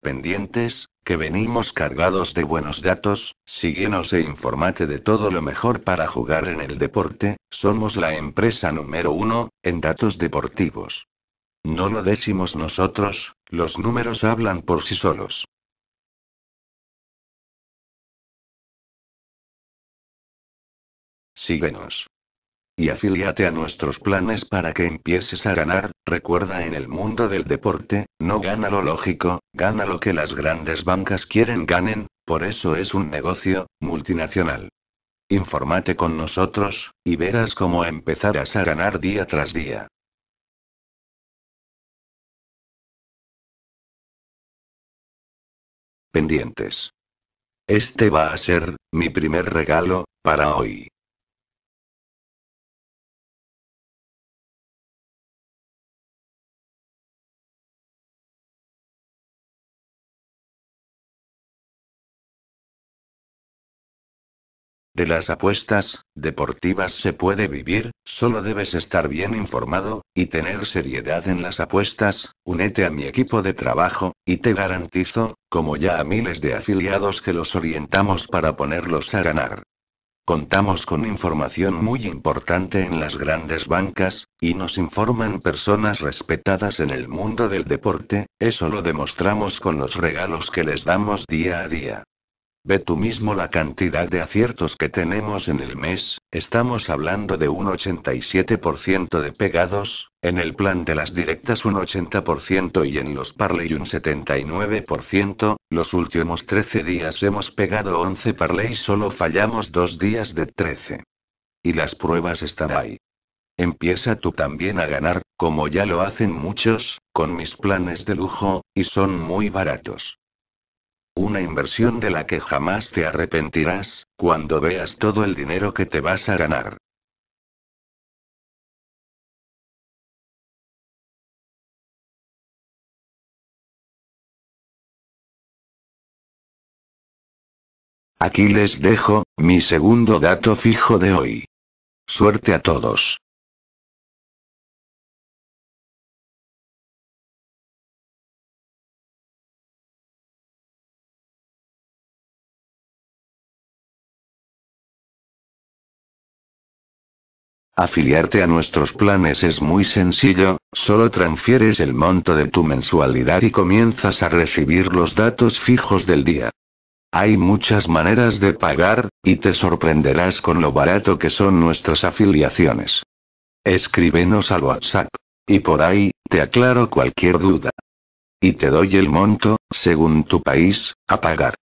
pendientes, que venimos cargados de buenos datos, síguenos e informate de todo lo mejor para jugar en el deporte, somos la empresa número uno, en datos deportivos. No lo decimos nosotros, los números hablan por sí solos. Síguenos y afíliate a nuestros planes para que empieces a ganar. Recuerda en el mundo del deporte, no gana lo lógico, gana lo que las grandes bancas quieren ganen, por eso es un negocio multinacional. Infórmate con nosotros, y verás cómo empezarás a ganar día tras día. Pendientes. Este va a ser, mi primer regalo, para hoy. De las apuestas deportivas se puede vivir, solo debes estar bien informado, y tener seriedad en las apuestas, únete a mi equipo de trabajo, y te garantizo, como ya a miles de afiliados que los orientamos para ponerlos a ganar. Contamos con información muy importante en las grandes bancas, y nos informan personas respetadas en el mundo del deporte, eso lo demostramos con los regalos que les damos día a día. Ve tú mismo la cantidad de aciertos que tenemos en el mes, estamos hablando de un 87% de pegados, en el plan de las directas un 80% y en los parley un 79%, los últimos 13 días hemos pegado 11 parley y solo fallamos dos días de 13. Y las pruebas están ahí. Empieza tú también a ganar, como ya lo hacen muchos, con mis planes de lujo, y son muy baratos. Una inversión de la que jamás te arrepentirás, cuando veas todo el dinero que te vas a ganar. Aquí les dejo, mi segundo dato fijo de hoy. Suerte a todos. Afiliarte a nuestros planes es muy sencillo, solo transfieres el monto de tu mensualidad y comienzas a recibir los datos fijos del día. Hay muchas maneras de pagar, y te sorprenderás con lo barato que son nuestras afiliaciones. Escríbenos al WhatsApp. Y por ahí, te aclaro cualquier duda. Y te doy el monto, según tu país, a pagar.